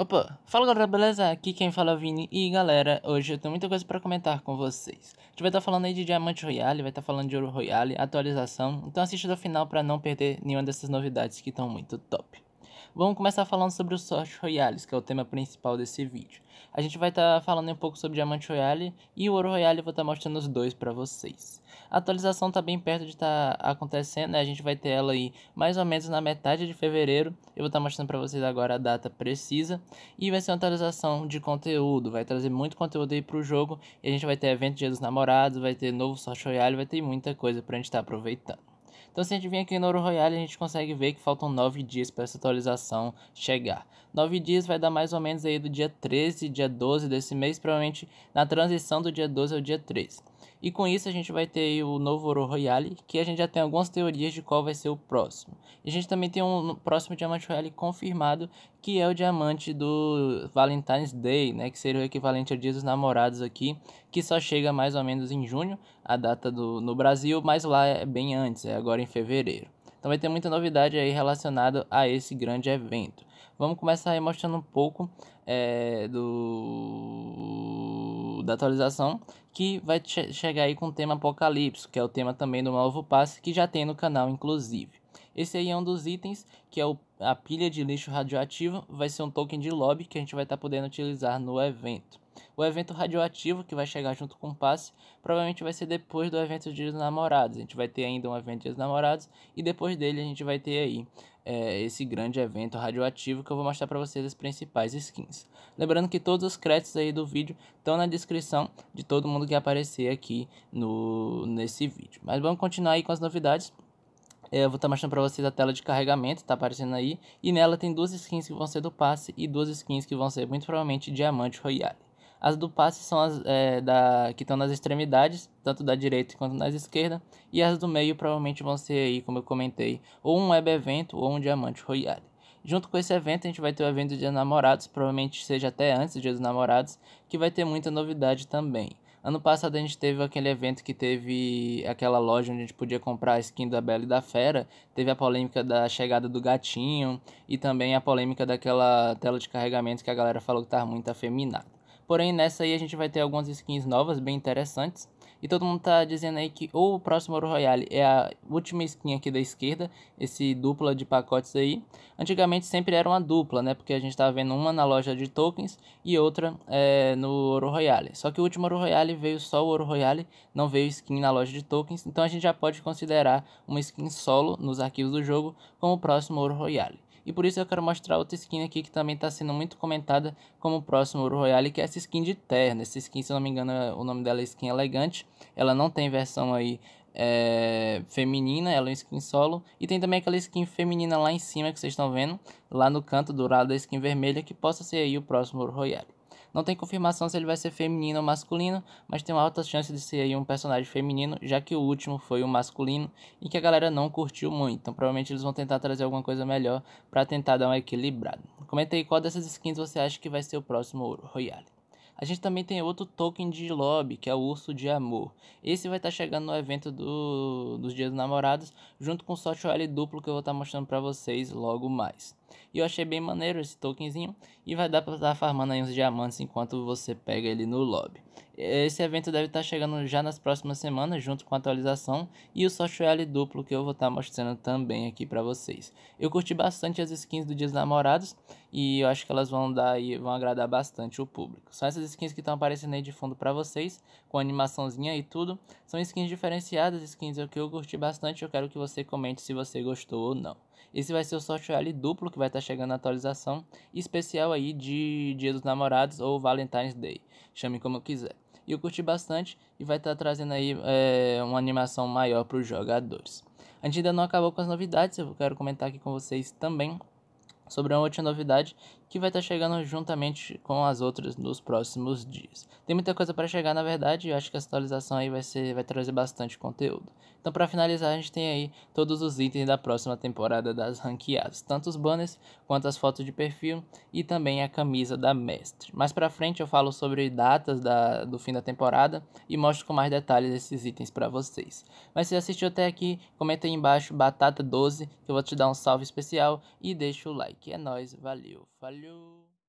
Opa, fala galera, beleza? Aqui quem fala é o Vini e galera, hoje eu tenho muita coisa para comentar com vocês. A gente vai estar tá falando aí de Diamante Royale, vai estar tá falando de Ouro Royale, atualização, então assista do final para não perder nenhuma dessas novidades que estão muito top. Vamos começar falando sobre os Sorte Royales, que é o tema principal desse vídeo. A gente vai estar tá falando um pouco sobre Diamante Royale e o Ouro Royale, e vou estar tá mostrando os dois para vocês. A atualização está bem perto de estar tá acontecendo, né? a gente vai ter ela aí mais ou menos na metade de fevereiro. Eu vou estar tá mostrando para vocês agora a data precisa. E vai ser uma atualização de conteúdo, vai trazer muito conteúdo aí para o jogo. E a gente vai ter evento Dia dos Namorados, vai ter novo Sorte Royale, vai ter muita coisa para a gente estar tá aproveitando. Então, se a gente vir aqui no Ouro Royale, a gente consegue ver que faltam 9 dias para essa atualização chegar. 9 dias vai dar mais ou menos aí do dia 13, dia 12 desse mês, provavelmente na transição do dia 12 ao dia 13. E com isso a gente vai ter o novo Oro Royale, que a gente já tem algumas teorias de qual vai ser o próximo. E a gente também tem um próximo Diamante Royale confirmado, que é o diamante do Valentine's Day, né, que seria o equivalente a Dia dos Namorados aqui, que só chega mais ou menos em junho, a data do, no Brasil, mas lá é bem antes, é agora em fevereiro. Então vai ter muita novidade aí relacionada a esse grande evento. Vamos começar aí mostrando um pouco é, do da atualização, que vai che chegar aí com o tema Apocalipse, que é o tema também do novo passe, que já tem no canal, inclusive. Esse aí é um dos itens, que é o, a pilha de lixo radioativo, vai ser um token de lobby que a gente vai estar tá podendo utilizar no evento. O evento radioativo, que vai chegar junto com o passe, provavelmente vai ser depois do evento de dos Namorados. A gente vai ter ainda um evento de dos Namorados e depois dele a gente vai ter aí é, esse grande evento radioativo que eu vou mostrar para vocês as principais skins. Lembrando que todos os créditos aí do vídeo estão na descrição de todo mundo que aparecer aqui no, nesse vídeo. Mas vamos continuar aí com as novidades. É, eu vou estar tá mostrando para vocês a tela de carregamento, está aparecendo aí. E nela tem duas skins que vão ser do passe e duas skins que vão ser muito provavelmente Diamante Royale. As do passe são as é, da, que estão nas extremidades, tanto da direita quanto nas esquerda, e as do meio provavelmente vão ser aí, como eu comentei, ou um web evento ou um diamante royale. Junto com esse evento, a gente vai ter o evento Dia dos Namorados, provavelmente seja até antes do Dia dos Namorados, que vai ter muita novidade também. Ano passado a gente teve aquele evento que teve aquela loja onde a gente podia comprar a skin da Bela e da Fera, teve a polêmica da chegada do gatinho e também a polêmica daquela tela de carregamento que a galera falou que tá muito afeminada. Porém, nessa aí a gente vai ter algumas skins novas, bem interessantes. E todo mundo tá dizendo aí que ou o próximo Ouro Royale é a última skin aqui da esquerda, esse dupla de pacotes aí. Antigamente sempre era uma dupla, né? Porque a gente tava tá vendo uma na loja de tokens e outra é, no Ouro Royale. Só que o último Ouro Royale veio só o Ouro Royale, não veio skin na loja de tokens. Então a gente já pode considerar uma skin solo nos arquivos do jogo como o próximo Ouro Royale. E por isso eu quero mostrar outra skin aqui que também está sendo muito comentada como o próximo Ouro Royale, que é essa skin de terno. Essa skin, se eu não me engano, o nome dela é skin elegante. Ela não tem versão aí é, feminina, ela é uma skin solo. E tem também aquela skin feminina lá em cima que vocês estão vendo, lá no canto dourado da skin vermelha, que possa ser aí o próximo Ouro Royale. Não tem confirmação se ele vai ser feminino ou masculino, mas tem uma alta chance de ser aí um personagem feminino, já que o último foi o masculino e que a galera não curtiu muito. Então provavelmente eles vão tentar trazer alguma coisa melhor para tentar dar um equilibrado. Comenta aí qual dessas skins você acha que vai ser o próximo Ouro Royale. A gente também tem outro token de lobby, que é o Urso de Amor. Esse vai estar tá chegando no evento do, dos Dias dos Namorados, junto com o Sorte duplo que eu vou estar tá mostrando para vocês logo mais. E eu achei bem maneiro esse tokenzinho. E vai dar pra estar tá farmando aí uns diamantes enquanto você pega ele no lobby. Esse evento deve estar tá chegando já nas próximas semanas, junto com a atualização e o social duplo que eu vou estar tá mostrando também aqui para vocês. Eu curti bastante as skins do Dias Namorados e eu acho que elas vão dar e vão agradar bastante o público. São essas skins que estão aparecendo aí de fundo para vocês, com animaçãozinha e tudo. São skins diferenciadas, skins que eu curti bastante. Eu quero que você comente se você gostou ou não. Esse vai ser o sorteio duplo que vai estar tá chegando na atualização especial aí de Dia dos Namorados ou Valentine's Day, chame como quiser. E eu curti bastante e vai estar tá trazendo aí é, uma animação maior para os jogadores. A gente ainda não acabou com as novidades, eu quero comentar aqui com vocês também sobre uma outra novidade que vai estar tá chegando juntamente com as outras nos próximos dias. Tem muita coisa para chegar, na verdade, e eu acho que essa atualização aí vai, ser, vai trazer bastante conteúdo. Então, para finalizar, a gente tem aí todos os itens da próxima temporada das ranqueadas, tanto os banners quanto as fotos de perfil e também a camisa da mestre. Mais para frente eu falo sobre datas da, do fim da temporada e mostro com mais detalhes esses itens para vocês. Mas se assistiu até aqui, comenta aí embaixo batata 12 que eu vou te dar um salve especial e deixa o like. É nós, valeu. value